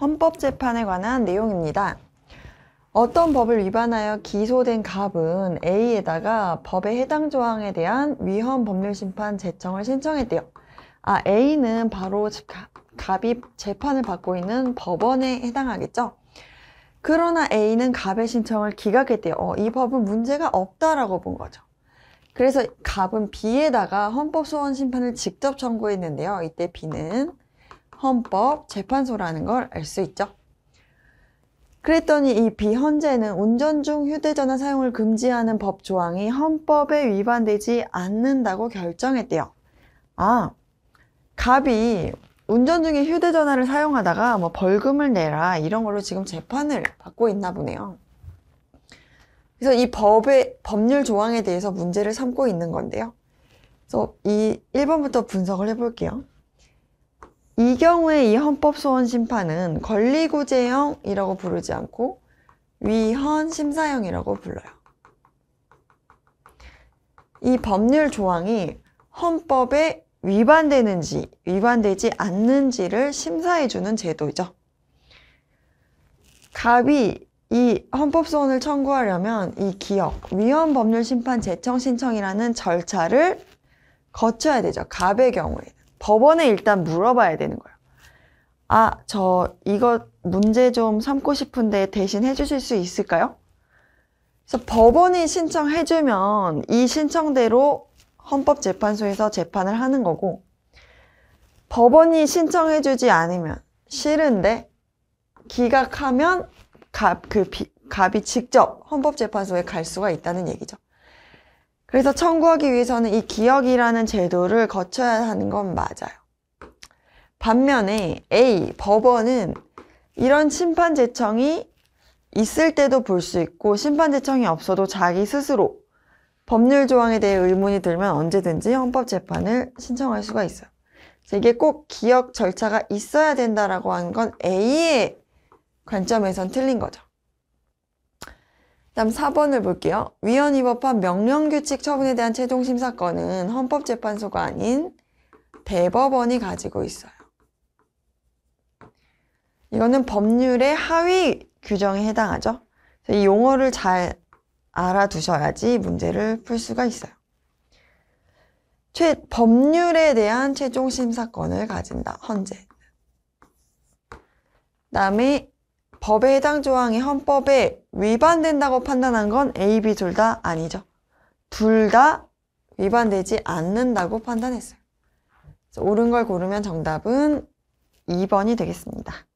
헌법재판에 관한 내용입니다. 어떤 법을 위반하여 기소된 갑은 A에다가 법의 해당 조항에 대한 위헌 법률 심판 제청을 신청했대요. 아, A는 바로 갑이 재판을 받고 있는 법원에 해당하겠죠. 그러나 A는 갑의 신청을 기각했대요. 어, 이 법은 문제가 없다라고 본 거죠. 그래서 갑은 B에다가 헌법소원 심판을 직접 청구했는데요. 이때 B는 헌법 재판소라는 걸 알 수 있죠. 그랬더니 이비헌재는 운전 중 휴대전화 사용을 금지하는 법 조항이 헌법에 위반되지 않는다고 결정했대요. 아, 갑이 운전 중에 휴대전화를 사용하다가 뭐 벌금을 내라 이런 걸로 지금 재판을 받고 있나 보네요. 그래서 이 법의 법률 조항에 대해서 문제를 삼고 있는 건데요. 그래서 이 1번부터 분석을 해볼게요. 이 경우에 이 헌법소원 심판은 권리구제형이라고 부르지 않고 위헌 심사형이라고 불러요. 이 법률 조항이 헌법에 위반되는지 위반되지 않는지를 심사해주는 제도이죠. 갑이 이 헌법소원을 청구하려면 이 기억, 위헌 법률 심판 재청 신청이라는 절차를 거쳐야 되죠. 갑의 경우에 법원에 일단 물어봐야 되는 거예요. 아, 저 이거 문제 좀 삼고 싶은데 대신 해주실 수 있을까요? 그래서 법원이 신청해주면 이 신청대로 헌법재판소에서 재판을 하는 거고 법원이 신청해주지 않으면 싫은데 기각하면 갑, 그 비, 갑이 직접 헌법재판소에 갈 수가 있다는 얘기죠. 그래서 청구하기 위해서는 이 기억이라는 제도를 거쳐야 하는 건 맞아요. 반면에 A, 법원은 이런 심판 제청이 있을 때도 볼 수 있고 심판 제청이 없어도 자기 스스로 법률 조항에 대해 의문이 들면 언제든지 헌법재판을 신청할 수가 있어요. 이게 꼭 기억 절차가 있어야 된다라고 하는 건 A의 관점에선 틀린 거죠. 다음 4번을 볼게요. 위헌 이법한 명령규칙 처분에 대한 최종 심사권은 헌법재판소가 아닌 대법원이 가지고 있어요. 이거는 법률의 하위 규정에 해당하죠. 이 용어를 잘 알아두셔야지 문제를 풀 수가 있어요. 최, 법률에 대한 최종 심사권을 가진다. 헌재. 그 다음에 법에 해당 조항이 헌법에 위반된다고 판단한 건 A, B 둘 다 아니죠. 둘 다 위반되지 않는다고 판단했어요. 옳은 걸 고르면 정답은 2번이 되겠습니다.